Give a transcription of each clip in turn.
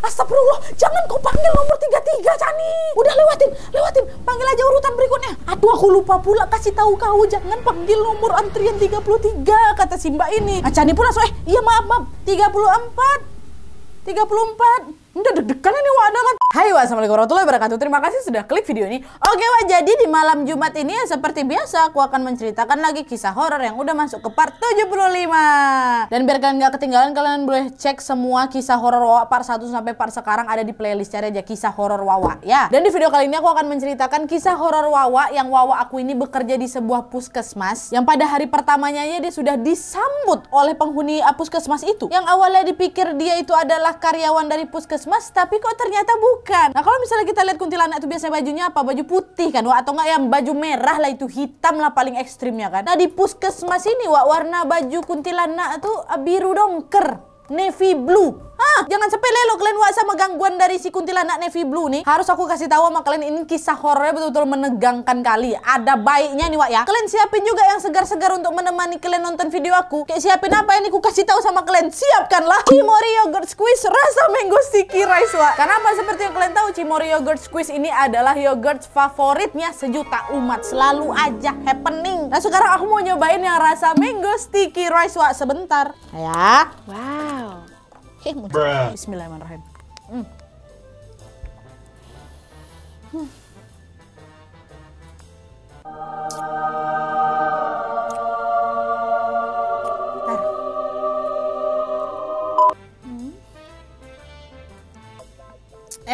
Astagfirullah, jangan kau panggil nomor 33, Cani. Udah lewatin, lewatin. Panggil aja urutan berikutnya. Aduh, aku lupa pula kasih tahu kau jangan panggil nomor antrian 33, kata Simba ini. Ah, Cani pun langsung, eh, iya maaf, maaf. 34. 34. Udah deg-degan ini Wak Dalan. Hai wassalamualaikum warahmatullahi wabarakatuh. Terima kasih sudah klik video ini. Oke wah jadi di malam Jumat ini ya seperti biasa aku akan menceritakan lagi kisah horor yang udah masuk ke part 75. Dan biar kalian gak ketinggalan kalian boleh cek semua kisah horor Wawa part 1 sampai part sekarang ada di playlist cari aja kisah horor Wawa ya. Dan di video kali ini aku akan menceritakan kisah horor Wawa yang Wawa aku ini bekerja di sebuah puskesmas yang pada hari pertamanya ya, dia sudah disambut oleh penghuni ah, puskesmas itu. Yang awalnya dipikir dia itu adalah karyawan dari puskesmas mas tapi kok ternyata bukan. Nah kalau misalnya kita lihat kuntilanak itu biasanya bajunya apa? Baju putih kan, Wak? Atau enggak yang baju merah lah itu hitam lah paling ekstrimnya kan. Nah di puskesmas ini Wak warna baju kuntilanak itu biru dongker, navy blue. Ah, jangan sepele lo kalian wak sama gangguan dari si kuntilanak navy blue nih. Harus aku kasih tahu sama kalian ini kisah horornya betul-betul menegangkan kali. Ada baiknya nih wak ya. Kalian siapin juga yang segar-segar untuk menemani kalian nonton video aku. Kayak siapin apa ini aku kasih tahu sama kalian. Siapkanlah Cimori Yogurt Squeeze rasa mango sticky rice wak. Karena apa seperti yang kalian tahu Cimori Yogurt Squeeze ini adalah yogurt favoritnya sejuta umat. Selalu aja happening. Nah sekarang aku mau nyobain yang rasa mango sticky rice wak sebentar. Ya. Wow. Heh, muncul. Bruh. Bismillahirrahmanirrahim. Hmm. Hmm.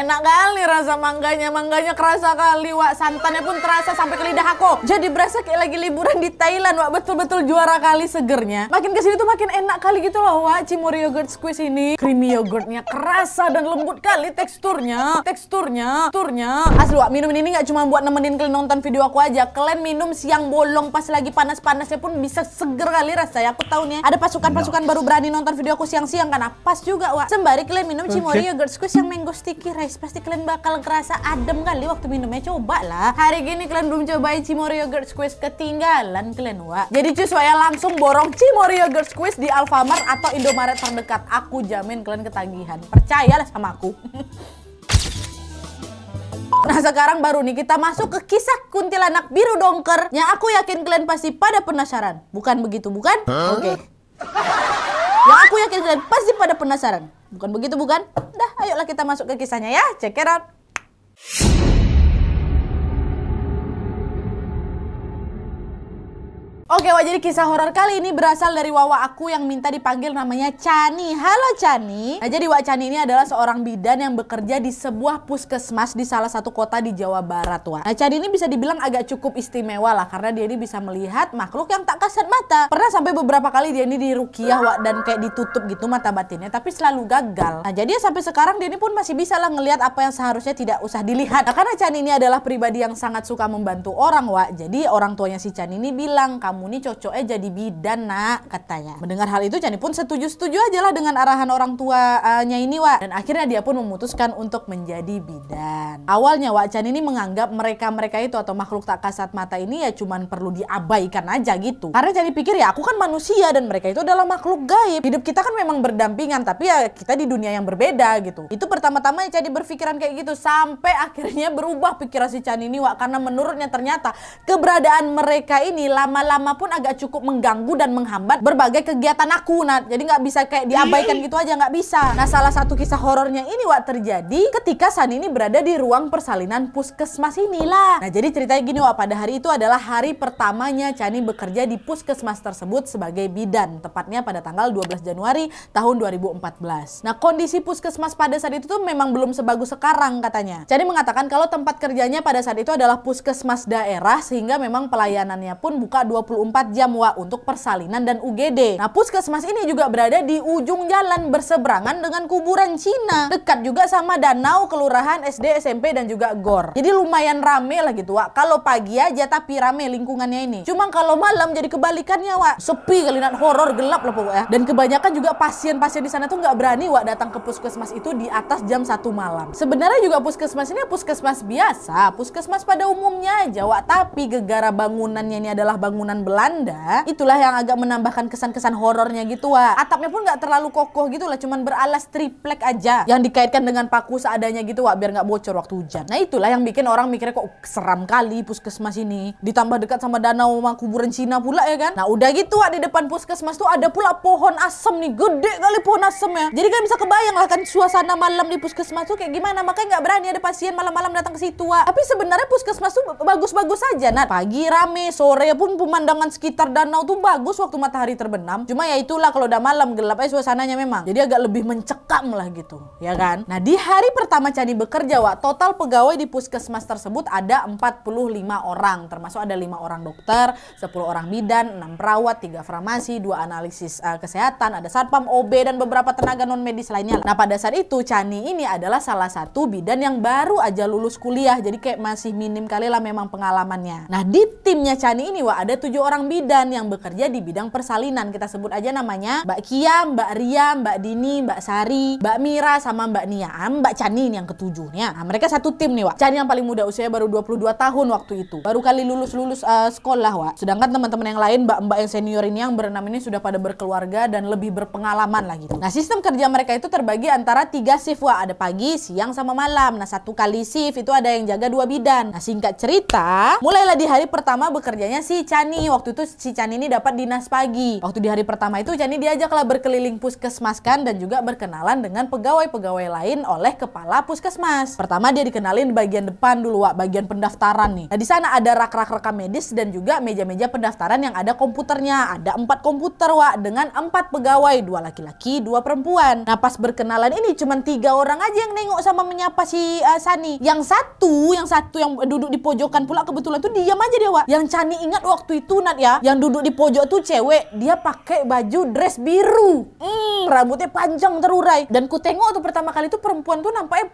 enak kali rasa mangganya, mangganya kerasa kali wak, santannya pun terasa sampai ke lidah aku. Jadi berasa kayak lagi liburan di Thailand wak, betul-betul juara kali segernya. Makin kesini tuh makin enak kali gitu loh wak, Cimori yogurt squeeze ini. Creamy yogurtnya kerasa dan lembut kali teksturnya, teksturnya, teksturnya. Asli wak, minum ini nggak cuma buat nemenin kalian nonton video aku aja, kalian minum siang bolong pas lagi panas-panasnya pun bisa seger kali rasanya. Aku tahu nih, ada pasukan-pasukan iya. baru berani nonton video aku siang-siang karena pas juga wak. Sembari kalian minum Cimori yogurt squeeze yang mango sticky rice pasti kalian bakal ngerasa adem kali waktu minumnya coba lah hari gini kalian belum cobain Cimory Yogurt Squeeze ketinggalan kalian wa jadi cus saya langsung borong Cimory Yogurt Squeeze di Alfamart atau Indomaret terdekat aku jamin kalian ketagihan percayalah sama aku Nah sekarang baru nih kita masuk ke kisah kuntilanak biru dongker yang aku yakin kalian pasti pada penasaran. Bukan begitu bukan? Huh? Oke. Okay. yang aku yakin kalian pasti pada penasaran. Bukan begitu bukan? Dah, ayolah kita masuk ke kisahnya ya. Check it out. Oke wah jadi kisah horor kali ini berasal dari wawa aku yang minta dipanggil namanya Chani. Halo Chani. Nah jadi Wak Chani ini adalah seorang bidan yang bekerja di sebuah puskesmas di salah satu kota di Jawa Barat Wak. Nah Chani ini bisa dibilang agak cukup istimewa lah karena dia ini bisa melihat makhluk yang tak kasat mata. Pernah sampai beberapa kali dia ini dirukiah Wak dan kayak ditutup gitu mata batinnya tapi selalu gagal. Nah jadi sampai sekarang dia ini pun masih bisa lah ngelihat apa yang seharusnya tidak usah dilihat. Nah karena Chani ini adalah pribadi yang sangat suka membantu orang Wak. Jadi orang tuanya si Chani ini bilang kamu kamu nih cocoknya jadi bidan nak katanya. Mendengar hal itu Chani pun setuju-setuju aja lah dengan arahan orang tuanya ini Wak. Dan akhirnya dia pun memutuskan untuk menjadi bidan. Awalnya Wak Chani ini menganggap mereka-mereka itu atau makhluk tak kasat mata ini ya cuman perlu diabaikan aja gitu. Karena Chani pikir ya aku kan manusia dan mereka itu adalah makhluk gaib. Hidup kita kan memang berdampingan tapi ya kita di dunia yang berbeda gitu. Itu pertama-tama Chani berpikiran kayak gitu sampai akhirnya berubah pikiran si Chani ini Wak karena menurutnya ternyata keberadaan mereka ini lama-lama agama pun agak cukup mengganggu dan menghambat berbagai kegiatan aku nah jadi nggak bisa kayak diabaikan gitu aja nggak bisa nah salah satu kisah horornya ini Wak terjadi ketika Sani ini berada di ruang persalinan puskesmas inilah nah jadi ceritanya gini Wak pada hari itu adalah hari pertamanya Chani bekerja di puskesmas tersebut sebagai bidan tepatnya pada tanggal 12 Januari tahun 2014 nah kondisi puskesmas pada saat itu tuh memang belum sebagus sekarang katanya Chani mengatakan kalau tempat kerjanya pada saat itu adalah puskesmas daerah sehingga memang pelayanannya pun buka 24 24 jam wa untuk persalinan dan UGD. Nah puskesmas ini juga berada di ujung jalan berseberangan dengan kuburan Cina. Dekat juga sama danau, kelurahan, SD, SMP dan juga GOR. Jadi lumayan rame lah gitu wa. Kalau pagi aja tapi rame lingkungannya ini. Cuma kalau malam jadi kebalikannya wa. Sepi kelihatan horor gelap lah pokoknya. Dan kebanyakan juga pasien-pasien di sana tuh nggak berani wa datang ke puskesmas itu di atas jam 1 malam. Sebenarnya juga puskesmas ini ya puskesmas biasa, puskesmas pada umumnya aja wa. Tapi gegara bangunannya ini adalah bangunan Belanda itulah yang agak menambahkan kesan-kesan horornya gitu wa atapnya pun nggak terlalu kokoh gitu lah cuman beralas triplek aja yang dikaitkan dengan paku seadanya gitu wa biar nggak bocor waktu hujan nah itulah yang bikin orang mikirnya kok seram kali puskesmas ini ditambah dekat sama danau sama kuburan Cina pula ya kan nah udah gitu wa di depan puskesmas tuh ada pula pohon asem nih gede kali pohon asem ya jadi kan bisa kebayang lah kan suasana malam di puskesmas tuh kayak gimana makanya nggak berani ada pasien malam-malam datang ke situ wa tapi sebenarnya puskesmas tuh bagus-bagus aja nah pagi rame sore pun pemandang pemandangan sekitar danau tuh bagus waktu matahari terbenam. Cuma ya itulah kalau udah malam gelap aja suasananya memang. Jadi agak lebih mencekam lah gitu, ya kan? Nah, di hari pertama Candi bekerja, Wak, total pegawai di puskesmas tersebut ada 45 orang, termasuk ada lima orang dokter, 10 orang bidan, 6 perawat, 3 farmasi, 2 analisis uh, kesehatan, ada satpam OB dan beberapa tenaga non medis lainnya. Nah, pada saat itu Chani ini adalah salah satu bidan yang baru aja lulus kuliah, jadi kayak masih minim kali lah memang pengalamannya. Nah, di timnya Chani ini Wak ada 7 seorang bidan yang bekerja di bidang persalinan. Kita sebut aja namanya Mbak Kia, Mbak Ria, Mbak Dini, Mbak Sari, Mbak Mira, sama Mbak Nia. Mbak Cani ini yang ketujuhnya. Nah, mereka satu tim nih, Wak. Cani yang paling muda usianya baru 22 tahun waktu itu. Baru kali lulus-lulus uh, eh, sekolah, Wak. Sedangkan teman-teman yang lain, Mbak-mbak yang senior ini yang berenam ini sudah pada berkeluarga dan lebih berpengalaman lah gitu. Nah, sistem kerja mereka itu terbagi antara tiga shift, Wak. Ada pagi, siang, sama malam. Nah, satu kali shift itu ada yang jaga dua bidan. Nah, singkat cerita, mulailah di hari pertama bekerjanya si Cani Wak waktu itu si Chani ini dapat dinas pagi. Waktu di hari pertama itu ini diajaklah berkeliling puskesmas kan dan juga berkenalan dengan pegawai-pegawai lain oleh kepala puskesmas. Pertama dia dikenalin bagian depan dulu, Wak, bagian pendaftaran nih. Nah, di sana ada rak-rak rekam medis dan juga meja-meja pendaftaran yang ada komputernya. Ada empat komputer, Wak, dengan empat pegawai, dua laki-laki, dua perempuan. Nah, pas berkenalan ini cuma tiga orang aja yang nengok sama menyapa si uh, Sani. Yang satu, yang satu yang duduk di pojokan pula kebetulan tuh diam aja dia, Wak. Yang Chani ingat waktu itu sunat ya, yang duduk di pojok tuh cewek, dia pakai baju dress biru. mm, rambutnya panjang terurai. Dan ku tengok tuh pertama kali tuh perempuan tuh nampaknya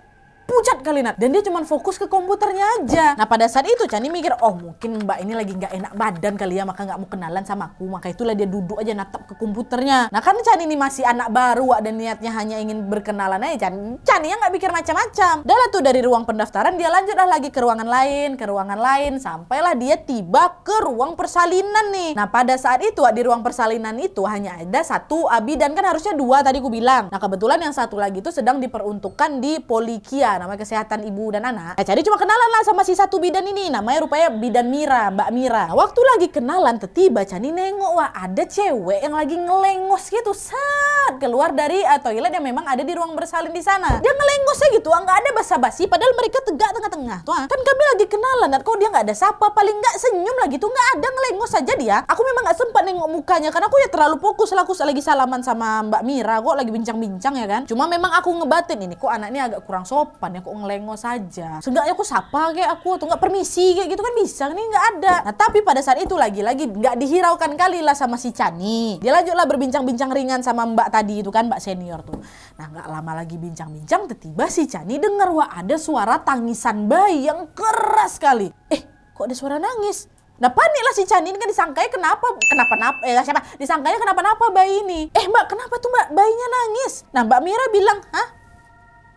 pucat kali Nat. Dan dia cuma fokus ke komputernya aja. Oh, nah pada saat itu Chani mikir, oh mungkin mbak ini lagi nggak enak badan kali ya, maka nggak mau kenalan sama aku. Maka itulah dia duduk aja natap ke komputernya. Nah kan Chani ini masih anak baru Wak, dan niatnya hanya ingin berkenalan aja. Chani, Chani ya nggak pikir macam-macam. Dalam tuh dari ruang pendaftaran dia lanjutlah lagi ke ruangan lain, ke ruangan lain. Sampailah dia tiba ke ruang persalinan nih. Nah pada saat itu Wak, di ruang persalinan itu hanya ada satu abi dan kan harusnya dua tadi ku bilang. Nah kebetulan yang satu lagi itu sedang diperuntukkan di polikia namanya kesehatan ibu dan anak. Nah, jadi cuma kenalan lah sama si satu bidan ini, namanya rupanya bidan Mira, Mbak Mira. Nah, waktu lagi kenalan, tiba Cani nengok, wah ada cewek yang lagi ngelengos gitu, saat keluar dari uh, toilet yang memang ada di ruang bersalin di sana. Dia ngelengosnya gitu, ah, nggak ada basa-basi, padahal mereka tegak tengah-tengah. Tuh, ah. kan kami lagi kenalan, dan kok dia nggak ada sapa, paling nggak senyum lagi tuh nggak ada ngelengos saja dia. Aku memang nggak sempat nengok mukanya, karena aku ya terlalu fokus lah, aku lagi salaman sama Mbak Mira, kok lagi bincang-bincang ya kan. Cuma memang aku ngebatin ini, kok anak ini agak kurang sopan depan ngeleng ngelengo saja seenggaknya aku sapa kayak aku atau nggak permisi kayak gitu kan bisa kan nih nggak ada nah tapi pada saat itu lagi-lagi nggak dihiraukan kali lah sama si Chani dia lanjutlah berbincang-bincang ringan sama mbak tadi itu kan mbak senior tuh nah nggak lama lagi bincang-bincang tiba-tiba si Chani dengar wah ada suara tangisan bayi yang keras sekali eh kok ada suara nangis Nah panik lah si Chani ini kan disangkanya kenapa kenapa napa eh siapa disangkanya kenapa napa bayi ini. Eh mbak kenapa tuh mbak bayinya nangis? Nah mbak Mira bilang hah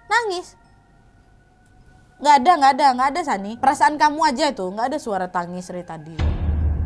nangis Nggak ada, nggak ada, nggak ada Sani. Perasaan kamu aja itu, nggak ada suara tangis dari tadi.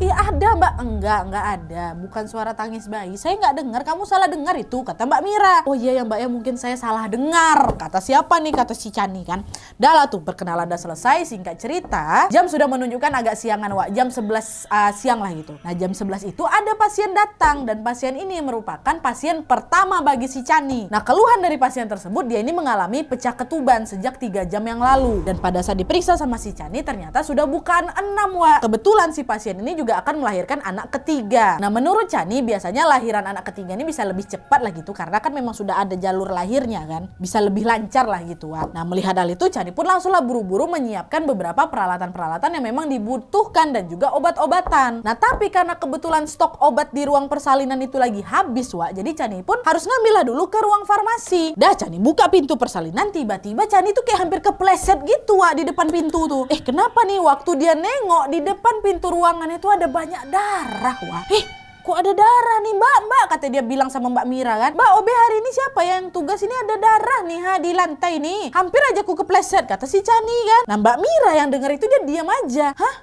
Iya ada mbak, enggak enggak ada, bukan suara tangis bayi. Saya nggak dengar, kamu salah dengar itu kata Mbak Mira. Oh iya ya Mbak ya mungkin saya salah dengar. Kata siapa nih? Kata si Cani kan. Dah tuh perkenalan udah selesai. Singkat cerita, jam sudah menunjukkan agak siangan wak jam 11 uh, eh, siang lah gitu. Nah jam 11 itu ada pasien datang dan pasien ini merupakan pasien pertama bagi si Cani. Nah keluhan dari pasien tersebut dia ini mengalami pecah ketuban sejak tiga jam yang lalu dan pada saat diperiksa sama si Cani, ternyata sudah bukan enam wak. Kebetulan si pasien ini juga juga akan melahirkan anak ketiga. Nah menurut Chani biasanya lahiran anak ketiga ini bisa lebih cepat lah gitu karena kan memang sudah ada jalur lahirnya kan. Bisa lebih lancar lah gitu. Nah melihat hal itu Chani pun langsunglah buru-buru menyiapkan beberapa peralatan-peralatan yang memang dibutuhkan dan juga obat-obatan. Nah tapi karena kebetulan stok obat di ruang persalinan itu lagi habis Wak, jadi Chani pun harus ngambil lah dulu ke ruang farmasi. Dah Chani buka pintu persalinan tiba-tiba Chani tuh kayak hampir kepleset gitu Wak, di depan pintu tuh. Eh kenapa nih waktu dia nengok di depan pintu ruangan itu ada ada banyak darah, wah. Eh, kok ada darah nih mbak mbak kata dia bilang sama mbak Mira kan mbak OB hari ini siapa yang tugas ini ada darah nih ha di lantai nih hampir aja ku kepleset kata si Chani kan nah mbak Mira yang dengar itu dia diam aja hah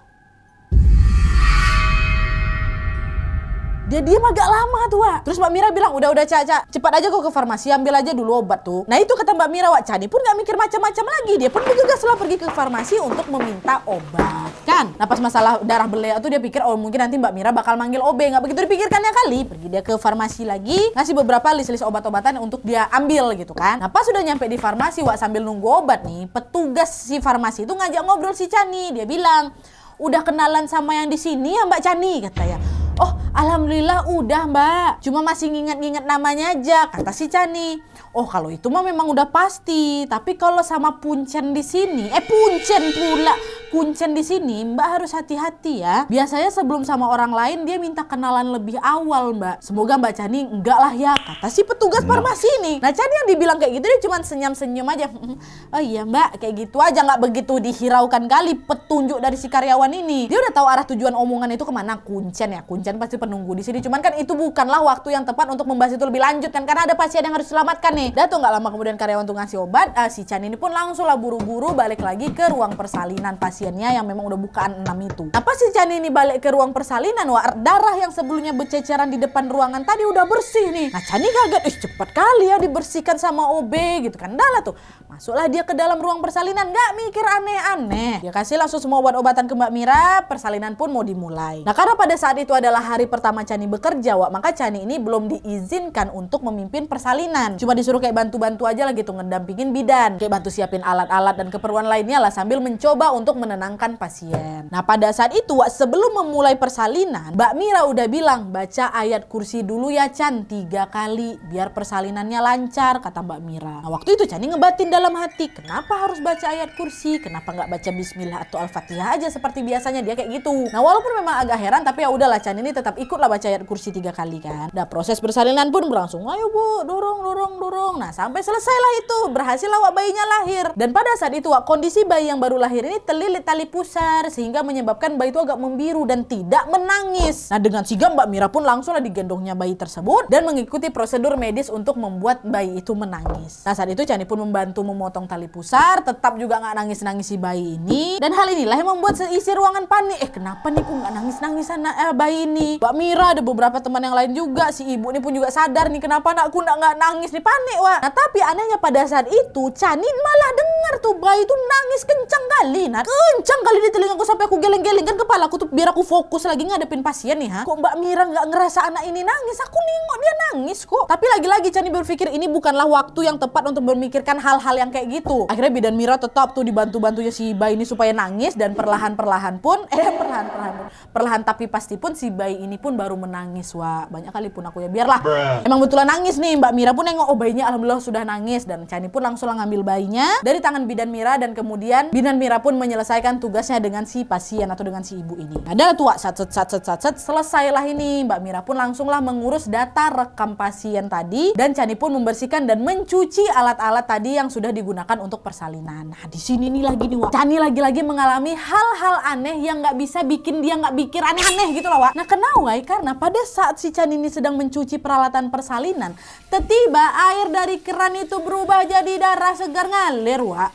Dia diam agak lama tuh, Wak. Terus Mbak Mira bilang, udah-udah Caca, Cepat aja gua ke farmasi, ambil aja dulu obat tuh. Nah itu kata Mbak Mira, Wak. Cani pun gak mikir macam-macam lagi. Dia pun bergegas lah pergi ke farmasi untuk meminta obat. Kan? Nah pas masalah darah beliau tuh dia pikir, oh mungkin nanti Mbak Mira bakal manggil OB. Gak begitu dipikirkannya kali. Pergi dia ke farmasi lagi, ngasih beberapa list-list obat-obatan untuk dia ambil gitu kan. Nah pas sudah nyampe di farmasi, Wak sambil nunggu obat nih, petugas si farmasi itu ngajak ngobrol si Cani. Dia bilang, udah kenalan sama yang di sini ya Mbak Cani kata ya oh alhamdulillah udah mbak cuma masih nginget-nginget namanya aja kata si Cani. oh kalau itu mah memang udah pasti tapi kalau sama Puncen di sini eh Puncen pula Kuncen di sini mbak harus hati-hati ya biasanya sebelum sama orang lain dia minta kenalan lebih awal mbak semoga mbak Cani enggak lah ya kata si petugas farmasi ini nah Cani yang dibilang kayak gitu dia cuma senyum-senyum aja oh iya mbak kayak gitu aja nggak begitu dihiraukan kali petunjuk dari si karyawan ini dia udah tahu arah tujuan omongan itu kemana Kuncen ya Kuncen Jan pasti penunggu di sini. Cuman kan itu bukanlah waktu yang tepat untuk membahas itu lebih lanjut kan karena ada pasien yang harus diselamatkan nih. Dan tuh nggak lama kemudian karyawan tuh ngasih obat, uh, si Chan ini pun langsung lah buru-buru balik lagi ke ruang persalinan pasiennya yang memang udah bukaan enam itu. Apa si Chan ini balik ke ruang persalinan? Wah, darah yang sebelumnya berceceran di depan ruangan tadi udah bersih nih. Nah, Chan ini kaget, ih cepet kali ya dibersihkan sama OB gitu kan. Dah lah tuh, masuklah dia ke dalam ruang persalinan, nggak mikir aneh-aneh. Dia kasih langsung semua obat-obatan ke Mbak Mira, persalinan pun mau dimulai. Nah, karena pada saat itu adalah adalah hari pertama Chani bekerja, Wak. Maka Chani ini belum diizinkan untuk memimpin persalinan. Cuma disuruh kayak bantu-bantu aja lah gitu, ngedampingin bidan. Kayak bantu siapin alat-alat dan keperluan lainnya lah sambil mencoba untuk menenangkan pasien. Nah pada saat itu Wak, sebelum memulai persalinan, Mbak Mira udah bilang, baca ayat kursi dulu ya Chan tiga kali biar persalinannya lancar, kata Mbak Mira. Nah waktu itu Chani ngebatin dalam hati, kenapa harus baca ayat kursi? Kenapa nggak baca bismillah atau al-fatihah aja seperti biasanya? Dia kayak gitu. Nah walaupun memang agak heran, tapi ya udahlah Chan ini ini tetap ikutlah baca ayat kursi tiga kali kan. Dan nah, proses persalinan pun berlangsung. Ayo bu, dorong, dorong, dorong. Nah sampai selesailah itu. Berhasil awak bayinya lahir. Dan pada saat itu wak, kondisi bayi yang baru lahir ini terlilit tali pusar. Sehingga menyebabkan bayi itu agak membiru dan tidak menangis. Nah dengan sigap Mbak Mira pun langsunglah digendongnya bayi tersebut. Dan mengikuti prosedur medis untuk membuat bayi itu menangis. Nah saat itu Cani pun membantu memotong tali pusar. Tetap juga nggak nangis-nangis si bayi ini. Dan hal inilah yang membuat seisi ruangan panik. Eh kenapa nih kok nggak nangis-nangis anak eh, bayi ini? nih Mbak Mira ada beberapa teman yang lain juga si ibu ini pun juga sadar nih kenapa anakku nggak nangis nih panik wah nah tapi anehnya pada saat itu Canin malah dengar tuh bayi itu nangis kencang kali nah kencang kali di telingaku sampai aku geleng-geleng kan kepala aku tuh biar aku fokus lagi ngadepin pasien nih ha kok Mbak Mira nggak ngerasa anak ini nangis aku nengok dia nangis kok tapi lagi-lagi Canin berpikir ini bukanlah waktu yang tepat untuk memikirkan hal-hal yang kayak gitu akhirnya bidan Mira tetap tuh dibantu-bantunya si bayi ini supaya nangis dan perlahan-perlahan pun eh perlahan-perlahan pun perlahan tapi pasti pun si bayi ini pun baru menangis wah banyak kali pun aku ya biarlah Bruh. emang betulan nangis nih Mbak Mira pun nengok oh bayinya alhamdulillah sudah nangis dan Chani pun langsung ngambil bayinya dari tangan bidan Mira dan kemudian bidan Mira pun menyelesaikan tugasnya dengan si pasien atau dengan si ibu ini ada tua sat sat sat sat sat selesailah ini Mbak Mira pun langsunglah mengurus data rekam pasien tadi dan Chani pun membersihkan dan mencuci alat-alat tadi yang sudah digunakan untuk persalinan nah di sini nih lagi nih Wak Chani lagi-lagi mengalami hal-hal aneh yang nggak bisa bikin dia nggak pikir aneh-aneh gitu loh Wak nah Kenawai karena pada saat si ini sedang mencuci peralatan persalinan, tiba air dari keran itu berubah jadi darah segar ngalir, Wak.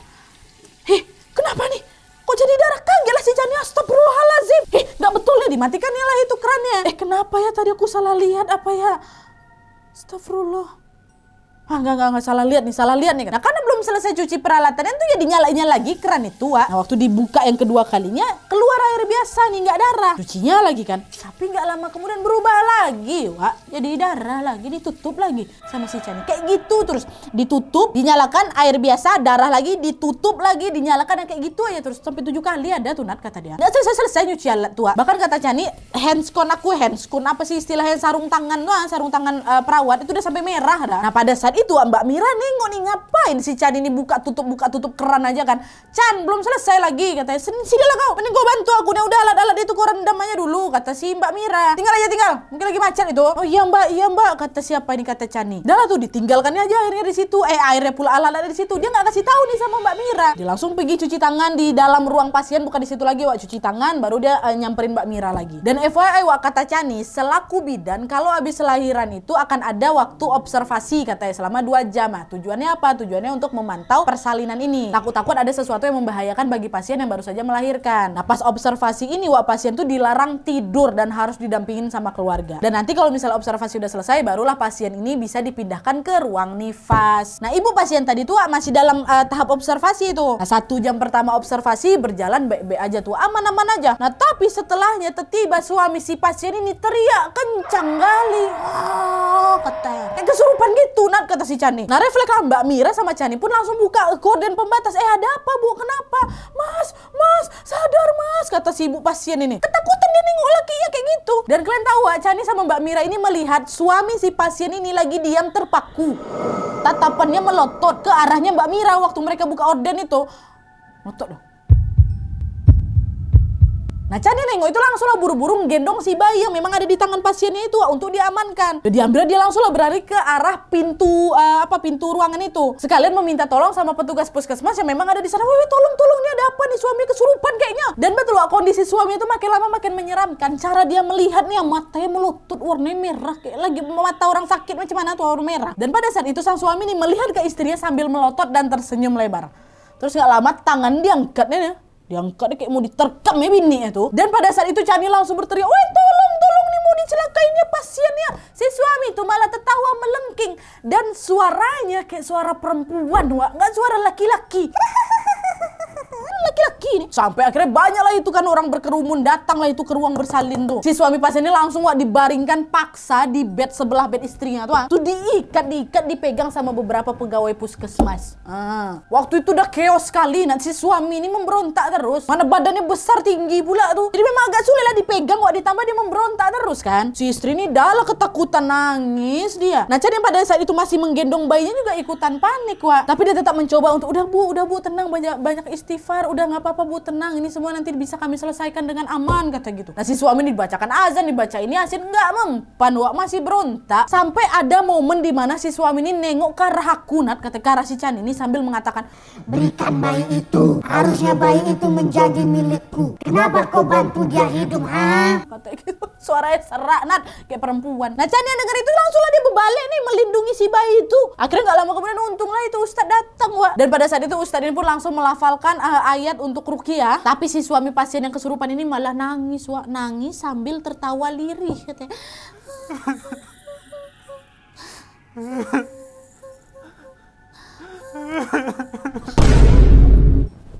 hei, kenapa nih? Kok jadi darah kaget lah si Cani? Astagfirullahaladzim. Hei, nggak betul ya dimatikan ya lah itu kerannya. Eh, kenapa ya tadi aku salah lihat apa ya? Astagfirullah ah nggak nggak nggak salah lihat nih salah lihat nih nah karena belum selesai cuci peralatan itu ya dinyalainnya lagi keran itu Wak. nah, waktu dibuka yang kedua kalinya keluar air biasa nih nggak darah cucinya lagi kan tapi nggak lama kemudian berubah lagi wah jadi darah lagi ditutup lagi sama si Chani kayak gitu terus ditutup dinyalakan air biasa darah lagi ditutup lagi dinyalakan yang kayak gitu aja terus sampai tujuh kali ada tuh Nat kata dia nggak selesai selesai nyuci alat tua bahkan kata Chani handscon aku handscon apa sih istilahnya sarung tangan doang ah, sarung tangan uh, perawat itu udah sampai merah dah nah pada saat itu ah, Mbak Mira nengok nih ngapain si Chan ini buka tutup buka tutup keran aja kan. Chan belum selesai lagi katanya. Sini lah kau, mending kau bantu aku. udah udah alat-alat itu kau rendam aja dulu kata si Mbak Mira. Tinggal aja tinggal. Mungkin lagi macet itu. Oh iya Mbak, iya Mbak kata siapa ini kata Chan nih. Udah tuh ditinggalkannya aja akhirnya di situ. Eh airnya pula alat-alat di situ. Dia nggak kasih tahu nih sama Mbak Mira. Dia langsung pergi cuci tangan di dalam ruang pasien bukan di situ lagi Wak cuci tangan baru dia uh, nyamperin Mbak Mira lagi. Dan FYI Wak kata Chan nih selaku bidan kalau habis lahiran itu akan ada waktu observasi katanya selama 2 jam. Nah, tujuannya apa? Tujuannya untuk memantau persalinan ini. Takut-takut ada sesuatu yang membahayakan bagi pasien yang baru saja melahirkan. Nah, pas observasi ini wah pasien tuh dilarang tidur dan harus didampingin sama keluarga. Dan nanti kalau misalnya observasi udah selesai barulah pasien ini bisa dipindahkan ke ruang nifas. Nah, ibu pasien tadi tuh masih dalam uh, tahap observasi itu. Nah, satu jam pertama observasi berjalan baik-baik aja tuh, aman-aman aja. Nah, tapi setelahnya tiba suami si pasien ini teriak kencang kali. Oh, kata. Kayak kesurupan gitu, nak kata si Chani. Nah refleks Mbak Mira sama Chani pun langsung buka korden pembatas. Eh ada apa bu? Kenapa? Mas, mas, sadar mas kata si ibu pasien ini. Ketakutan dia nengok ya kayak gitu. Dan kalian tahu gak Chani sama Mbak Mira ini melihat suami si pasien ini lagi diam terpaku. Tatapannya melotot ke arahnya Mbak Mira waktu mereka buka orden itu. Melotot dong. Nah, Candi nengok itu langsung lah buru-buru gendong si bayi yang memang ada di tangan pasiennya itu untuk diamankan. Jadi diambil dia langsung lah berlari ke arah pintu uh, apa pintu ruangan itu. Sekalian meminta tolong sama petugas puskesmas yang memang ada di sana. Wih, tolong tolong ini ada apa nih suami kesurupan kayaknya. Dan betul lah kondisi suami itu makin lama makin menyeramkan. Cara dia melihat nih matanya melutut warnanya merah kayak lagi mata orang sakit macam mana tuh warna merah. Dan pada saat itu sang suami nih melihat ke istrinya sambil melotot dan tersenyum lebar. Terus gak lama tangan dia diangkatnya nih Diangkat kayak mau diterkam ya bini itu. Dan pada saat itu Chani langsung berteriak, "Woi, tolong, tolong nih mau dicelakainnya pasiennya." Si suami itu malah tertawa melengking dan suaranya kayak suara perempuan, Wak, nggak suara laki-laki. laki-laki ini sampai akhirnya banyaklah itu kan orang berkerumun datang lah itu ke ruang bersalin tuh si suami pasien ini langsung wah dibaringkan paksa di bed sebelah bed istrinya tuh tuh diikat diikat dipegang sama beberapa pegawai puskesmas ah. waktu itu udah keos sekali nanti si suami ini memberontak terus mana badannya besar tinggi pula tuh jadi memang agak sulit lah dipegang wah ditambah dia memberontak terus kan si istri ini dalam ketakutan nangis dia nah jadi pada saat itu masih menggendong bayinya juga ikutan panik wah tapi dia tetap mencoba untuk udah bu udah bu tenang banyak banyak istighfar istighfar, udah nggak apa-apa bu, tenang, ini semua nanti bisa kami selesaikan dengan aman, kata gitu. Nah si suami dibacakan azan, dibaca ini asin, nggak mempan, wak masih berontak. Sampai ada momen dimana si suami ini nengok ke arah Hakunat, kata ke arah si Chan ini sambil mengatakan, Berikan bayi itu, harusnya bayi itu menjadi milikku. Kenapa kau bantu dia hidup, ha? Kata suaranya serak Nat kayak perempuan nah Chan yang itu langsunglah lah dia berbalik nih melindungi si bayi itu akhirnya nggak lama kemudian untunglah itu Ustadz datang wa dan pada saat itu Ustadz ini pun langsung melafalkan uh, ayat untuk rukia. tapi si suami pasien yang kesurupan ini malah nangis wa nangis sambil tertawa lirih katanya Ha ha ha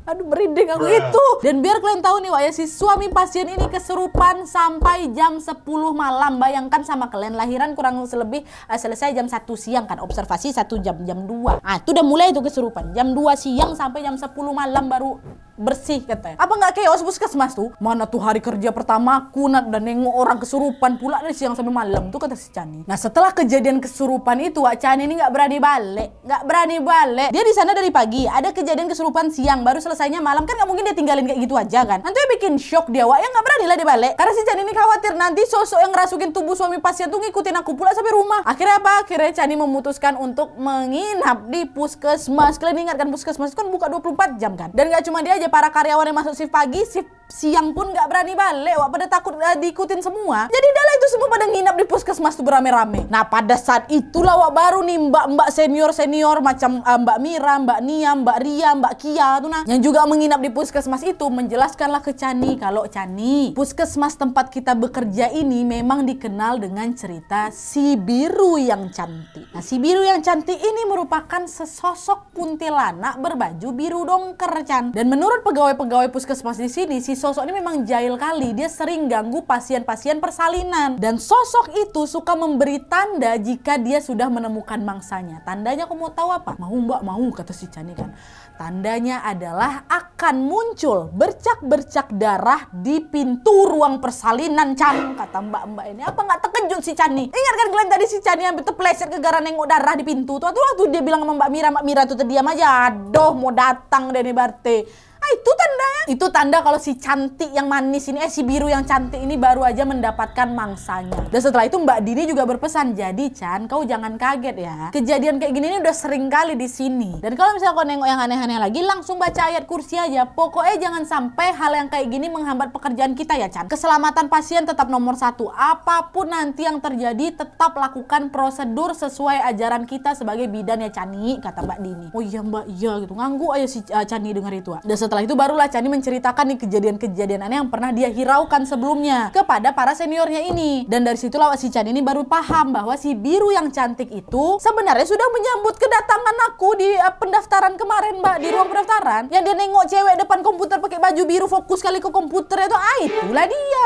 aduh merinding aku Bruh. itu dan biar kalian tahu nih Wak ya si suami pasien ini keserupan sampai jam 10 malam bayangkan sama kalian lahiran kurang lebih uh, selesai jam 1 siang kan observasi satu jam jam 2 ah itu udah mulai itu keserupan jam 2 siang sampai jam 10 malam baru bersih katanya. Apa nggak kayak chaos puskesmas tuh? Mana tuh hari kerja pertama kunat dan nengok orang kesurupan pula dari siang sampai malam tuh kata si Chani. Nah setelah kejadian kesurupan itu Wak Chani ini nggak berani balik, nggak berani balik. Dia di sana dari pagi, ada kejadian kesurupan siang, baru selesainya malam kan nggak mungkin dia tinggalin kayak gitu aja kan? Nanti bikin shock dia Wak ya nggak berani lah dia balik. Karena si Chani ini khawatir nanti sosok yang ngerasukin tubuh suami pasien tuh ngikutin aku pula sampai rumah. Akhirnya apa? Akhirnya Chani memutuskan untuk menginap di puskesmas. Kalian ingatkan puskesmas itu kan buka 24 jam kan? Dan nggak cuma dia aja para karyawan yang masuk shift pagi shift siang pun nggak berani balik wak pada takut uh, diikutin semua jadi dalam itu semua pada nginap di puskesmas tuh berame-rame nah pada saat itulah wak baru nih mbak-mbak senior-senior macam uh, mbak Mira, mbak Nia, mbak Ria, mbak Kia tuh nah yang juga menginap di puskesmas itu menjelaskanlah ke Chani kalau Chani puskesmas tempat kita bekerja ini memang dikenal dengan cerita si biru yang cantik nah si biru yang cantik ini merupakan sesosok kuntilanak berbaju biru dongker Chan dan menurut pegawai-pegawai puskesmas di sini si sosok ini memang jahil kali. Dia sering ganggu pasien-pasien persalinan. Dan sosok itu suka memberi tanda jika dia sudah menemukan mangsanya. Tandanya aku mau tahu apa? Mau mbak, mau kata si Chani kan. Tandanya adalah akan muncul bercak-bercak darah di pintu ruang persalinan Chan. Kata mbak-mbak ini. Apa nggak terkejut si Chani? Ingat kan kalian tadi si Chani yang betul ke gara nengok darah di pintu. Tuh, waktu tuh dia bilang sama mbak Mira, mbak Mira tuh terdiam aja. Aduh mau datang deh nih Barte. Ah itu ya? Itu tanda kalau si cantik yang manis ini, eh si biru yang cantik ini baru aja mendapatkan mangsanya. Dan setelah itu Mbak Dini juga berpesan, jadi Chan kau jangan kaget ya. Kejadian kayak gini ini udah sering kali di sini. Dan kalau misalnya kau nengok yang aneh-aneh lagi, langsung baca ayat kursi aja. Pokoknya jangan sampai hal yang kayak gini menghambat pekerjaan kita ya Chan. Keselamatan pasien tetap nomor satu. Apapun nanti yang terjadi, tetap lakukan prosedur sesuai ajaran kita sebagai bidan ya Chani, kata Mbak Dini. Oh iya Mbak, iya gitu. Nganggu aja si uh, eh, Chani dengar itu. Dan setelah itu barulah Chani menceritakan nih kejadian-kejadian aneh yang pernah dia hiraukan sebelumnya kepada para seniornya ini. Dan dari situlah si Chani ini baru paham bahwa si biru yang cantik itu sebenarnya sudah menyambut kedatangan aku di uh, pendaftaran kemarin mbak di ruang pendaftaran yang dia nengok cewek depan komputer pakai baju biru fokus kali ke komputer itu ah itulah dia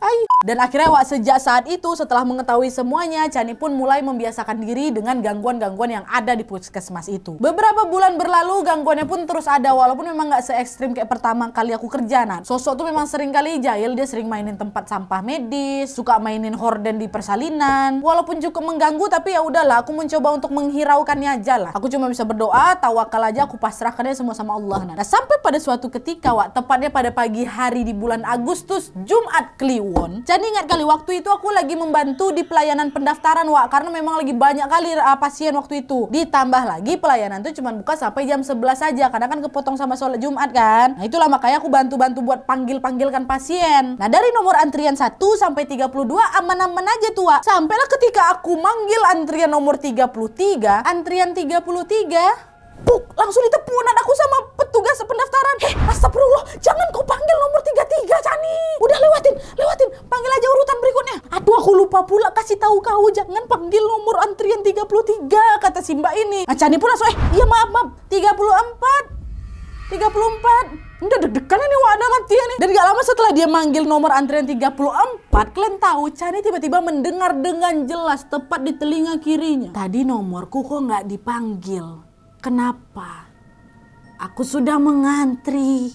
Ay, dan akhirnya Wak sejak saat itu setelah mengetahui semuanya, Chani pun mulai membiasakan diri dengan gangguan-gangguan yang ada di puskesmas itu. Beberapa bulan berlalu gangguannya pun terus ada walaupun memang nggak se ekstrim kayak pertama kali aku kerja nah. Sosok tuh memang sering kali jahil, dia sering mainin tempat sampah medis, suka mainin horden di persalinan. Walaupun cukup mengganggu tapi ya udahlah aku mencoba untuk menghiraukannya aja lah. Aku cuma bisa berdoa, tawakal aja aku pasrahkannya semua sama Allah. Nah, nah sampai pada suatu ketika Wak, tepatnya pada pagi hari di bulan Agustus, Jumat Kliwon, jadi ingat kali waktu itu aku lagi membantu di pelayanan pendaftaran Wak karena memang lagi banyak kali uh, pasien waktu itu. Ditambah lagi pelayanan tuh cuma buka sampai jam 11 saja karena kan kepotong sama sholat Jumat kan. Nah itulah makanya aku bantu-bantu buat panggil-panggilkan pasien. Nah dari nomor antrian 1 sampai 32 aman-aman aja tuh Wak. Sampailah ketika aku manggil antrian nomor 33, antrian 33 Puk langsung ditepunan aku sama petugas pendaftaran. Eh, astagfirullah, jangan kau panggil nomor 33, Cani. Udah lewatin, lewatin. Panggil aja urutan berikutnya. Aduh, aku lupa pula kasih tahu kau jangan panggil nomor antrian 33, kata si mbak ini. Nah, Cani pun langsung, eh, iya maaf, maaf. 34. 34. Udah deg-degan ini wadah mati ya nih. Dan gak lama setelah dia manggil nomor antrian 34, kalian tahu Chani tiba-tiba mendengar dengan jelas tepat di telinga kirinya. Tadi nomorku kok nggak dipanggil. Kenapa? Aku sudah mengantri.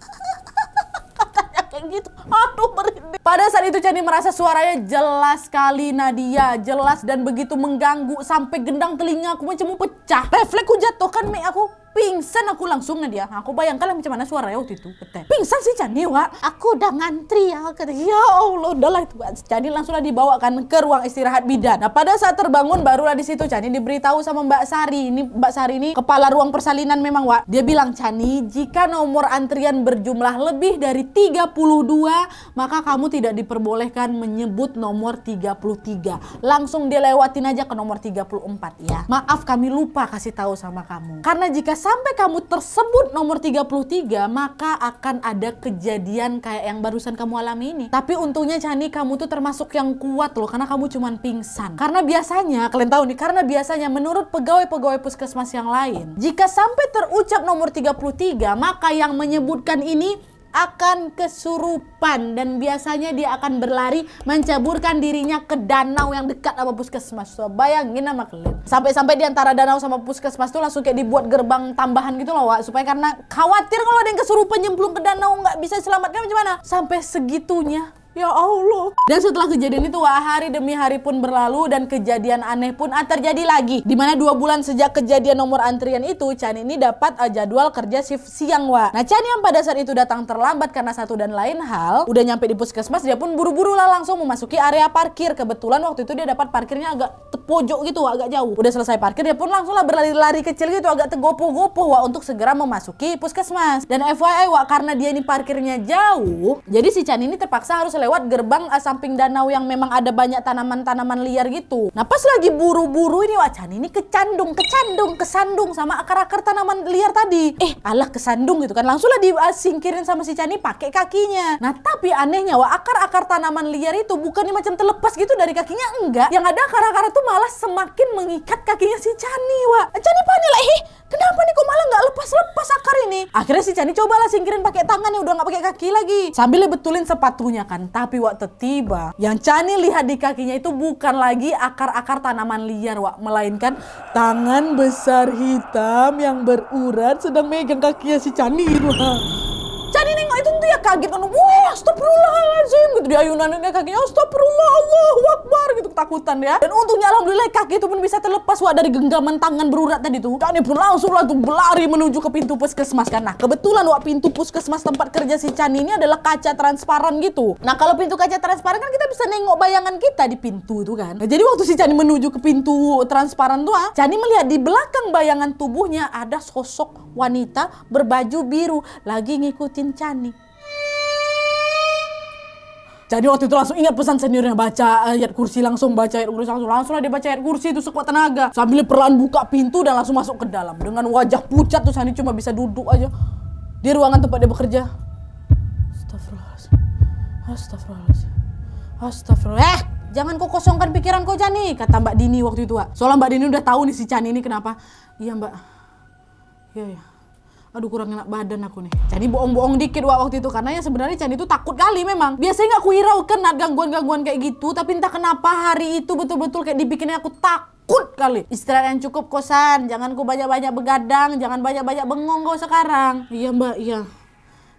Katanya kayak gitu. Aduh merinding. Pada saat itu Chani merasa suaranya jelas sekali Nadia. Jelas dan begitu mengganggu. Sampai gendang telinga aku macam mau pecah. Refleksku jatuhkan mie aku pingsan aku langsung nih dia. Aku bayangkan macam mana suaranya waktu itu. Betul. Pingsan sih Cani, iya, Wak. Aku udah ngantri ya. Kata, ya Allah, udahlah itu. Cani langsunglah dibawakan ke ruang istirahat bidan. Nah, pada saat terbangun barulah di situ Cani diberitahu sama Mbak Sari. Ini Mbak Sari ini kepala ruang persalinan memang, Wak. Dia bilang, "Cani, jika nomor antrian berjumlah lebih dari 32, maka kamu tidak diperbolehkan menyebut nomor 33. Langsung dilewatin aja ke nomor 34 ya. Maaf kami lupa kasih tahu sama kamu. Karena jika sampai kamu tersebut nomor 33, maka akan ada kejadian kayak yang barusan kamu alami ini. Tapi untungnya Chani, kamu tuh termasuk yang kuat loh, karena kamu cuman pingsan. Karena biasanya, kalian tahu nih, karena biasanya menurut pegawai-pegawai puskesmas yang lain, jika sampai terucap nomor 33, maka yang menyebutkan ini akan kesurupan dan biasanya dia akan berlari mencaburkan dirinya ke danau yang dekat sama puskesmas. So, bayangin sama kalian. Sampai-sampai di antara danau sama puskesmas tuh langsung kayak dibuat gerbang tambahan gitu loh, Wak, supaya karena khawatir kalau ada yang kesurupan nyemplung ke danau nggak bisa selamatkan gimana? Sampai segitunya Ya Allah. Dan setelah kejadian itu wah hari demi hari pun berlalu dan kejadian aneh pun ah, terjadi lagi. Dimana dua bulan sejak kejadian nomor antrian itu, Chan ini dapat ah, jadwal kerja shift siang Wah Nah Chan yang pada saat itu datang terlambat karena satu dan lain hal, udah nyampe di puskesmas dia pun buru-buru lah langsung memasuki area parkir. Kebetulan waktu itu dia dapat parkirnya agak pojok gitu wa, agak jauh. Udah selesai parkir dia pun langsung lah berlari-lari kecil gitu agak tegopo-gopo Wah untuk segera memasuki puskesmas. Dan FYI Wah karena dia ini parkirnya jauh, jadi si Chan ini terpaksa harus lewat lewat gerbang uh, samping danau yang memang ada banyak tanaman-tanaman liar gitu. Nah pas lagi buru-buru ini wacan ini kecandung, kecandung, kesandung sama akar-akar tanaman liar tadi. Eh alah kesandung gitu kan langsunglah disingkirin sama si Cani pakai kakinya. Nah tapi anehnya wah akar-akar tanaman liar itu bukannya macam terlepas gitu dari kakinya enggak. Yang ada akar-akar itu malah semakin mengikat kakinya si Cani wah. Cani panik lah eh kenapa nih kok malah nggak lepas-lepas akar ini? Akhirnya si Chani cobalah singkirin pakai tangannya udah nggak pakai kaki lagi. Sambil betulin sepatunya kan. Tapi waktu tiba, yang Chani lihat di kakinya itu bukan lagi akar-akar tanaman liar, Wak. Melainkan tangan besar hitam yang berurat sedang megang kakinya si Chani, Wak. Chani nih itu tuh ya kaget kan, wah astagfirullahaladzim gitu. Dia ayunan kakinya astagfirullah Allah wakbar, gitu ketakutan ya. Dan untungnya alhamdulillah kaki itu pun bisa terlepas wah dari genggaman tangan berurat tadi tuh. Cani pun langsung lah tuh berlari menuju ke pintu puskesmas kan. Nah kebetulan wah pintu puskesmas tempat kerja si Cani ini adalah kaca transparan gitu. Nah kalau pintu kaca transparan kan kita bisa nengok bayangan kita di pintu itu kan. Nah, jadi waktu si Cani menuju ke pintu transparan tuh ah, melihat di belakang bayangan tubuhnya ada sosok wanita berbaju biru lagi ngikutin Cani. Jadi waktu itu langsung ingat pesan seniornya baca ayat kursi langsung baca ayat kursi langsung langsung lah dia baca ayat kursi itu sekuat tenaga sambil perlahan buka pintu dan langsung masuk ke dalam dengan wajah pucat tuh Hani cuma bisa duduk aja di ruangan tempat dia bekerja. Astagfirullahaladzim. Astagfirullahaladzim. Astagfirullah. Eh, jangan kau kosongkan pikiran kau Jani kata Mbak Dini waktu itu, Soalnya Mbak Dini udah tahu nih si Cani ini kenapa. Iya, Mbak. Iya, iya aduh kurang enak badan aku nih. Jadi bohong-bohong dikit waktu itu karena ya sebenarnya Candi itu takut kali memang. Biasanya nggak aku kena gangguan-gangguan kayak gitu, tapi entah kenapa hari itu betul-betul kayak dibikinnya aku takut takut kali. Istirahat yang cukup kosan, jangan ku banyak-banyak begadang, jangan banyak-banyak bengong kau sekarang. Iya mbak, iya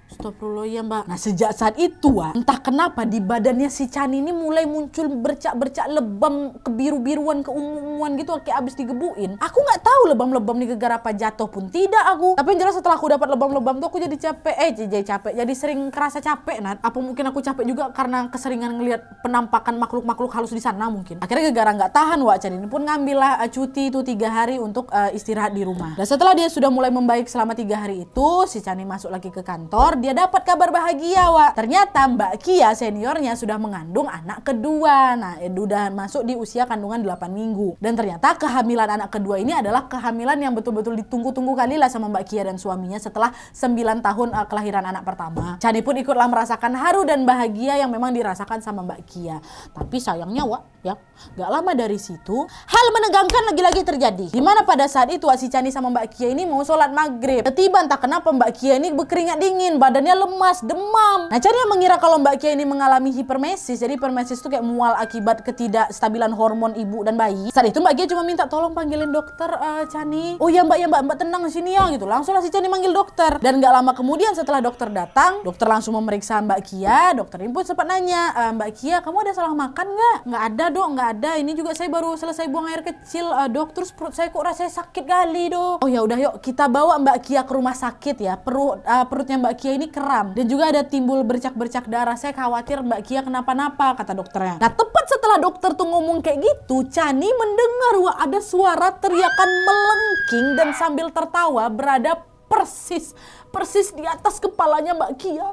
stop Astagfirullah ya mbak. Nah sejak saat itu ah entah kenapa di badannya si Chani ini mulai muncul bercak-bercak lebam kebiru-biruan keunguan gitu kayak abis digebuin. Aku nggak tahu lebam-lebam ini gegar apa jatuh pun tidak aku. Tapi yang jelas setelah aku dapat lebam-lebam tuh aku jadi capek. Eh jadi capek. Jadi sering kerasa capek Nah Apa mungkin aku capek juga karena keseringan ngelihat penampakan makhluk-makhluk halus di sana mungkin. Akhirnya gegara nggak tahan Wak Chani ini pun ngambil lah eh, cuti itu tiga hari untuk uh, istirahat di rumah. Dan setelah dia sudah mulai membaik selama tiga hari itu, si Chani masuk lagi ke kantor dia dapat kabar bahagia, Wak. Ternyata Mbak Kia seniornya sudah mengandung anak kedua. Nah, udah masuk di usia kandungan 8 minggu. Dan ternyata kehamilan anak kedua ini adalah kehamilan yang betul-betul ditunggu-tunggu kali lah sama Mbak Kia dan suaminya setelah 9 tahun uh, kelahiran anak pertama. Chani pun ikutlah merasakan haru dan bahagia yang memang dirasakan sama Mbak Kia. Tapi sayangnya, Wak, ya, gak lama dari situ, hal menegangkan lagi-lagi terjadi. Dimana pada saat itu, si Chani sama Mbak Kia ini mau sholat maghrib. Ketiba entah kenapa Mbak Kia ini berkeringat dingin, badannya lemas, demam. Nah, cari yang mengira kalau Mbak Kia ini mengalami hipermesis, jadi hipermesis itu kayak mual akibat ketidakstabilan hormon ibu dan bayi. Saat itu Mbak Kia cuma minta tolong panggilin dokter uh, eh, Chani. Oh iya Mbak ya Mbak Mbak tenang sini ya gitu. Langsunglah si Chani manggil dokter. Dan nggak lama kemudian setelah dokter datang, dokter langsung memeriksa Mbak Kia. Dokter ini pun sempat nanya, e, Mbak Kia kamu ada salah makan nggak? Nggak ada dok, nggak ada. Ini juga saya baru selesai buang air kecil uh, dok. Terus perut saya kok rasanya sakit kali dok. Oh ya udah yuk kita bawa Mbak Kia ke rumah sakit ya. Perut uh, perutnya Mbak Kia ini kram dan juga ada timbul bercak-bercak darah. Saya khawatir Mbak Kia kenapa-napa kata dokternya. Nah tepat setelah dokter tuh ngomong kayak gitu, Chani mendengar wah ada suara teriakan melengking dan sambil tertawa berada persis persis di atas kepalanya Mbak Kia.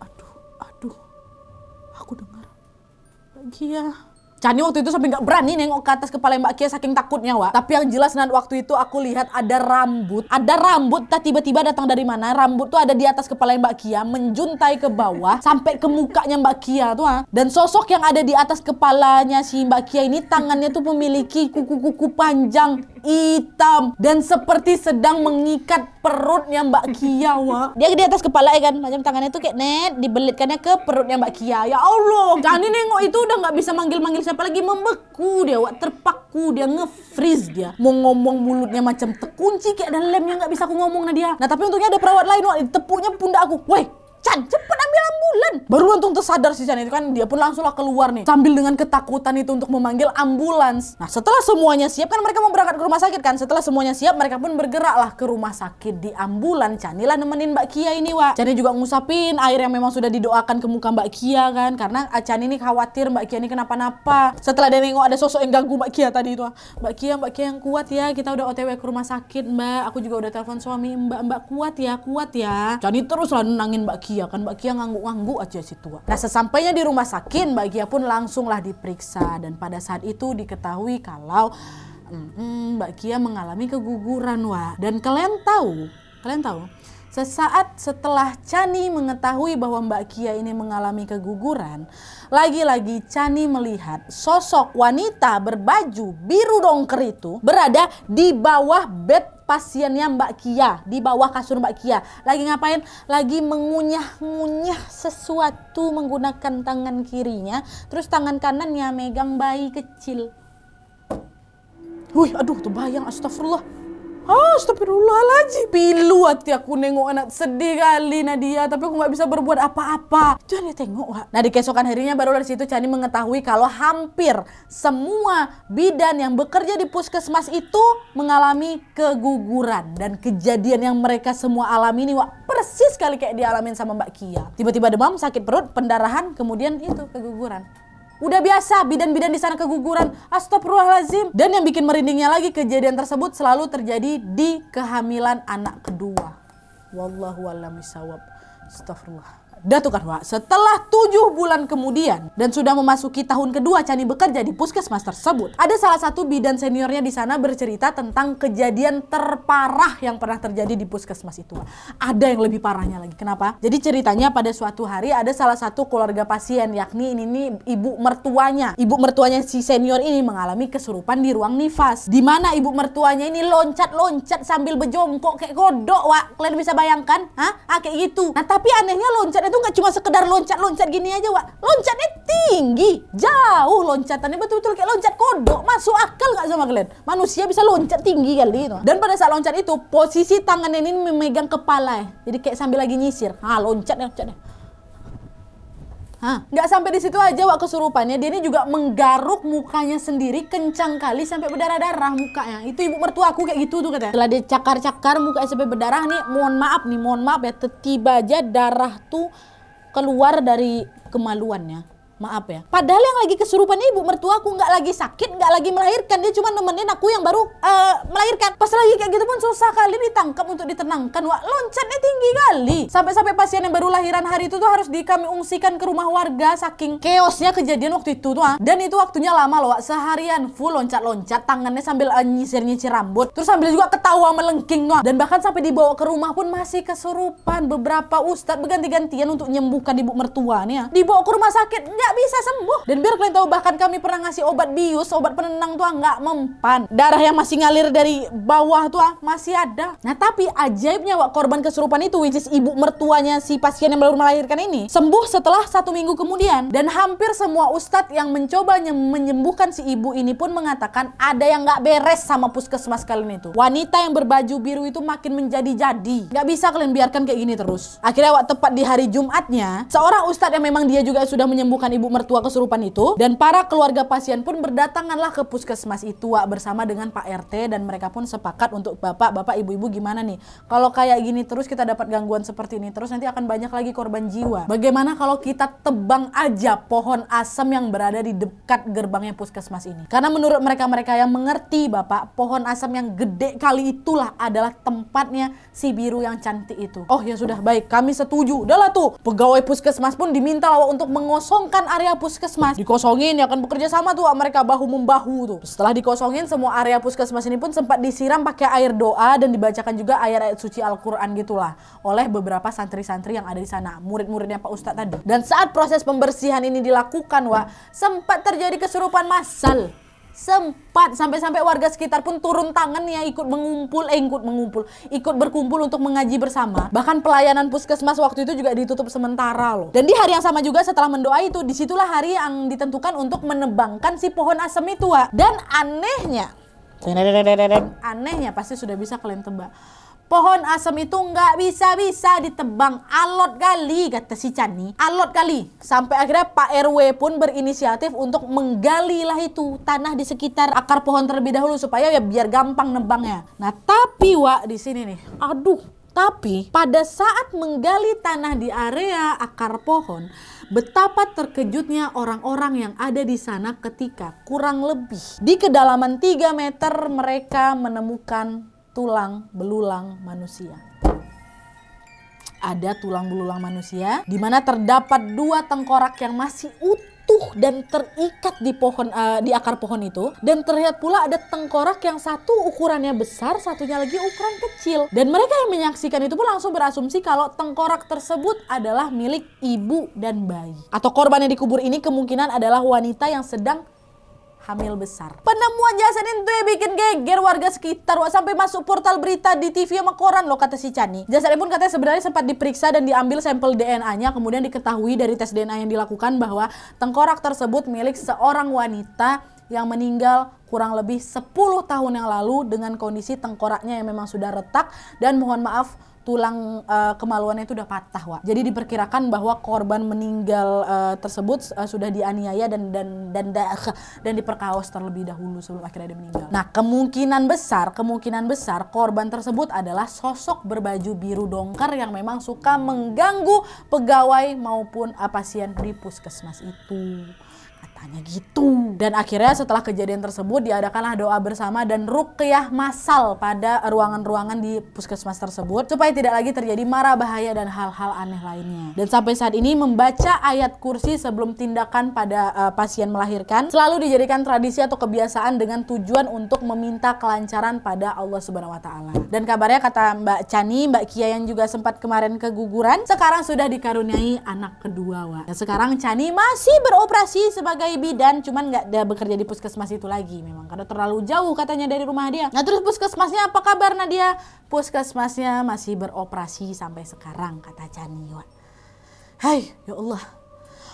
Aduh, aduh. Aku dengar Mbak Kia Chani waktu itu sampai nggak berani nengok ke atas kepala Mbak Kia saking takutnya, Wak. Tapi yang jelas nanti waktu itu aku lihat ada rambut, ada rambut tak tiba-tiba datang dari mana? Rambut tuh ada di atas kepala Mbak Kia, menjuntai ke bawah sampai ke mukanya Mbak Kia tuh, ha. Dan sosok yang ada di atas kepalanya si Mbak Kia ini tangannya tuh memiliki kuku-kuku panjang hitam dan seperti sedang mengikat perutnya Mbak Kia wa. Dia di atas kepala ya kan, macam tangannya tuh kayak net dibelitkannya ke perutnya Mbak Kia. Ya Allah, Jani nengok itu udah nggak bisa manggil-manggil siapa lagi membeku dia, wa. terpaku dia nge-freeze dia. Mau ngomong mulutnya macam terkunci kayak ada lemnya nggak bisa aku ngomong nah dia. Nah tapi untungnya ada perawat lain wa, tepuknya pundak aku. Woi, Chan cepet ambil ambulan baru untung tersadar si Chan itu kan dia pun langsunglah keluar nih sambil dengan ketakutan itu untuk memanggil ambulans nah setelah semuanya siap kan mereka mau berangkat ke rumah sakit kan setelah semuanya siap mereka pun bergeraklah ke rumah sakit di ambulan lah nemenin Mbak Kia ini wa Chani juga ngusapin air yang memang sudah didoakan ke muka Mbak Kia kan karena ah, Chan ini khawatir Mbak Kia ini kenapa-napa setelah dia nengok ada sosok yang ganggu Mbak Kia tadi itu ah. Mbak Kia Mbak Kia yang kuat ya kita udah otw ke rumah sakit Mbak aku juga udah telepon suami Mbak Mbak kuat ya kuat ya Chani teruslah nenangin Mbak Kia Gia kan Mbak Kia ngangguk-ngangguk aja si tua. Nah sesampainya di rumah sakit Mbak Kia pun langsunglah diperiksa dan pada saat itu diketahui kalau mm, Mbak Kia mengalami keguguran wah. Dan kalian tahu, kalian tahu Sesaat setelah Chani mengetahui bahwa Mbak Kia ini mengalami keguguran, lagi-lagi Chani melihat sosok wanita berbaju biru dongker itu berada di bawah bed pasiennya Mbak Kia di bawah kasur Mbak Kia. Lagi ngapain? Lagi mengunyah-ngunyah sesuatu menggunakan tangan kirinya, terus tangan kanannya megang bayi kecil. Wih, aduh, tuh bayang astagfirullah. Oh, ah, lagi Pilu hati aku nengok anak sedih kali Nadia. Tapi aku nggak bisa berbuat apa-apa. Jangan tengok, Wak. Nah, di keesokan harinya baru dari situ Chani mengetahui kalau hampir semua bidan yang bekerja di puskesmas itu mengalami keguguran. Dan kejadian yang mereka semua alami ini, Wak, persis sekali kayak dialamin sama Mbak Kia. Tiba-tiba demam, sakit perut, pendarahan, kemudian itu keguguran. Udah biasa bidan-bidan di sana keguguran. Astagfirullahalazim. Dan yang bikin merindingnya lagi kejadian tersebut selalu terjadi di kehamilan anak kedua. Wallahu a'lam Astagfirullah kan Anwa, setelah tujuh bulan kemudian dan sudah memasuki tahun kedua Chani bekerja di puskesmas tersebut, ada salah satu bidan seniornya di sana bercerita tentang kejadian terparah yang pernah terjadi di puskesmas itu. Ada yang lebih parahnya lagi. Kenapa? Jadi ceritanya pada suatu hari ada salah satu keluarga pasien yakni ini ini ibu mertuanya. Ibu mertuanya si senior ini mengalami kesurupan di ruang nifas. Di mana ibu mertuanya ini loncat-loncat sambil berjongkok kayak kodok, Wak. Kalian bisa bayangkan? Hah? Ah, kayak gitu. Nah, tapi anehnya loncat itu nggak cuma sekedar loncat-loncat gini aja, Wak. Loncatnya tinggi, jauh loncatannya betul-betul kayak loncat kodok. Masuk akal nggak sama kalian? Manusia bisa loncat tinggi kali itu. Dan pada saat loncat itu posisi tangan ini memegang kepala, ya, jadi kayak sambil lagi nyisir. Ah, loncatnya, loncatnya Nggak sampai di situ aja wak kesurupannya, dia ini juga menggaruk mukanya sendiri kencang kali sampai berdarah-darah mukanya. Itu ibu mertua aku kayak gitu tuh katanya. Setelah dia cakar-cakar mukanya sampai berdarah nih, mohon maaf nih, mohon maaf ya, tiba aja darah tuh keluar dari kemaluannya maaf ya. Padahal yang lagi kesurupan ibu mertua aku nggak lagi sakit, nggak lagi melahirkan. Dia cuma nemenin aku yang baru uh, melahirkan. Pas lagi kayak gitu pun susah kali ditangkap untuk ditenangkan. Wah, loncatnya tinggi kali. Sampai-sampai pasien yang baru lahiran hari itu tuh harus di kami ungsikan ke rumah warga saking keosnya kejadian waktu itu tuh. Ah. Dan itu waktunya lama loh, Wak. seharian full loncat-loncat, tangannya sambil uh, nyisir-nyisir rambut, terus sambil juga ketawa melengking tuh. Dan bahkan sampai dibawa ke rumah pun masih kesurupan. Beberapa ustadz berganti-gantian untuk menyembuhkan ibu mertua nih ya. Dibawa ke rumah sakit enggak nggak bisa sembuh. Dan biar kalian tahu bahkan kami pernah ngasih obat bius, obat penenang tuh nggak mempan. Darah yang masih ngalir dari bawah tuh masih ada. Nah tapi ajaibnya wak korban kesurupan itu which is ibu mertuanya si pasien yang baru melahirkan ini sembuh setelah satu minggu kemudian dan hampir semua ustadz yang mencobanya menyembuhkan si ibu ini pun mengatakan ada yang nggak beres sama puskesmas kalian itu. Wanita yang berbaju biru itu makin menjadi-jadi. Nggak bisa kalian biarkan kayak gini terus. Akhirnya wak tepat di hari Jumatnya seorang ustadz yang memang dia juga sudah menyembuhkan ibu ibu mertua kesurupan itu dan para keluarga pasien pun berdatanganlah ke puskesmas itu Wak, bersama dengan Pak RT dan mereka pun sepakat untuk bapak, bapak, ibu-ibu gimana nih? Kalau kayak gini terus kita dapat gangguan seperti ini terus nanti akan banyak lagi korban jiwa. Bagaimana kalau kita tebang aja pohon asam yang berada di dekat gerbangnya puskesmas ini? Karena menurut mereka-mereka yang mengerti Bapak, pohon asam yang gede kali itulah adalah tempatnya si biru yang cantik itu. Oh ya sudah baik, kami setuju. Udahlah tuh, pegawai puskesmas pun diminta untuk mengosongkan area puskesmas dikosongin ya kan bekerja sama tuh mereka bahu membahu tuh. Setelah dikosongin semua area puskesmas ini pun sempat disiram pakai air doa dan dibacakan juga ayat-ayat suci Al-Qur'an gitulah oleh beberapa santri-santri yang ada di sana, murid-muridnya Pak Ustadz tadi. Dan saat proses pembersihan ini dilakukan, Wak, sempat terjadi kesurupan massal sempat sampai-sampai warga sekitar pun turun tangan ya ikut mengumpul eh ikut mengumpul ikut berkumpul untuk mengaji bersama bahkan pelayanan puskesmas waktu itu juga ditutup sementara loh dan di hari yang sama juga setelah mendoa itu disitulah hari yang ditentukan untuk menebangkan si pohon asem itu dan anehnya anehnya pasti sudah bisa kalian tebak pohon asam itu nggak bisa-bisa ditebang alot kali kata si Cani alot kali sampai akhirnya Pak RW pun berinisiatif untuk menggali lah itu tanah di sekitar akar pohon terlebih dahulu supaya ya biar gampang nebangnya nah tapi wa di sini nih aduh tapi pada saat menggali tanah di area akar pohon betapa terkejutnya orang-orang yang ada di sana ketika kurang lebih di kedalaman 3 meter mereka menemukan tulang belulang manusia. Ada tulang belulang manusia di mana terdapat dua tengkorak yang masih utuh dan terikat di pohon uh, di akar pohon itu dan terlihat pula ada tengkorak yang satu ukurannya besar, satunya lagi ukuran kecil. Dan mereka yang menyaksikan itu pun langsung berasumsi kalau tengkorak tersebut adalah milik ibu dan bayi. Atau korban yang dikubur ini kemungkinan adalah wanita yang sedang hamil besar. Penemuan jasad itu ya bikin geger warga sekitar, wah sampai masuk portal berita di TV sama koran loh kata si Chani. Jasadnya pun katanya sebenarnya sempat diperiksa dan diambil sampel DNA-nya, kemudian diketahui dari tes DNA yang dilakukan bahwa tengkorak tersebut milik seorang wanita yang meninggal kurang lebih 10 tahun yang lalu dengan kondisi tengkoraknya yang memang sudah retak dan mohon maaf tulang uh, kemaluannya itu udah patah, Wak. Jadi diperkirakan bahwa korban meninggal uh, tersebut uh, sudah dianiaya dan dan dan dan, dan diperkaos terlebih dahulu sebelum akhirnya dia meninggal. Nah, kemungkinan besar, kemungkinan besar korban tersebut adalah sosok berbaju biru dongker yang memang suka mengganggu pegawai maupun uh, pasien di puskesmas itu katanya gitu. Dan akhirnya setelah kejadian tersebut diadakanlah doa bersama dan ruqyah massal pada ruangan-ruangan di puskesmas tersebut supaya tidak lagi terjadi mara bahaya dan hal-hal aneh lainnya. Dan sampai saat ini membaca ayat kursi sebelum tindakan pada uh, pasien melahirkan selalu dijadikan tradisi atau kebiasaan dengan tujuan untuk meminta kelancaran pada Allah Subhanahu wa taala. Dan kabarnya kata Mbak Chani, Mbak Kia yang juga sempat kemarin keguguran, sekarang sudah dikaruniai anak kedua, Wak. Dan nah, sekarang Chani masih beroperasi sebagai sebagai bidan cuman nggak ada bekerja di puskesmas itu lagi memang karena terlalu jauh katanya dari rumah dia. Nah terus puskesmasnya apa kabar Nadia? Puskesmasnya masih beroperasi sampai sekarang kata Chaniwa. Hai, ya Allah,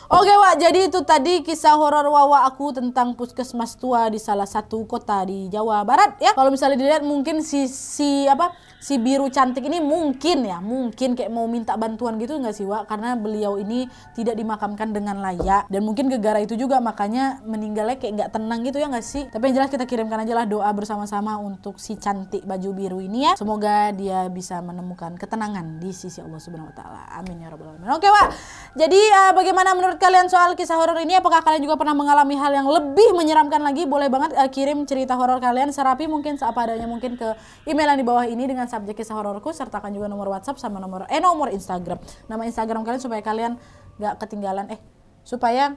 Oke Wak, jadi itu tadi kisah horor Wawa aku tentang puskesmas tua di salah satu kota di Jawa Barat ya. Kalau misalnya dilihat mungkin si si apa si biru cantik ini mungkin ya, mungkin kayak mau minta bantuan gitu nggak sih Wak? Karena beliau ini tidak dimakamkan dengan layak dan mungkin gegara itu juga makanya meninggalnya kayak nggak tenang gitu ya nggak sih? Tapi yang jelas kita kirimkan aja lah doa bersama-sama untuk si cantik baju biru ini ya. Semoga dia bisa menemukan ketenangan di sisi Allah Subhanahu Wa Taala. Amin ya robbal alamin. Oke Wak, jadi uh, bagaimana menurut menurut kalian soal kisah horor ini apakah kalian juga pernah mengalami hal yang lebih menyeramkan lagi? Boleh banget uh, kirim cerita horor kalian serapi mungkin seapa adanya mungkin ke email yang di bawah ini dengan subjek kisah hororku sertakan juga nomor WhatsApp sama nomor eh nomor Instagram. Nama Instagram kalian supaya kalian nggak ketinggalan eh supaya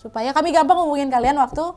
supaya kami gampang hubungin kalian waktu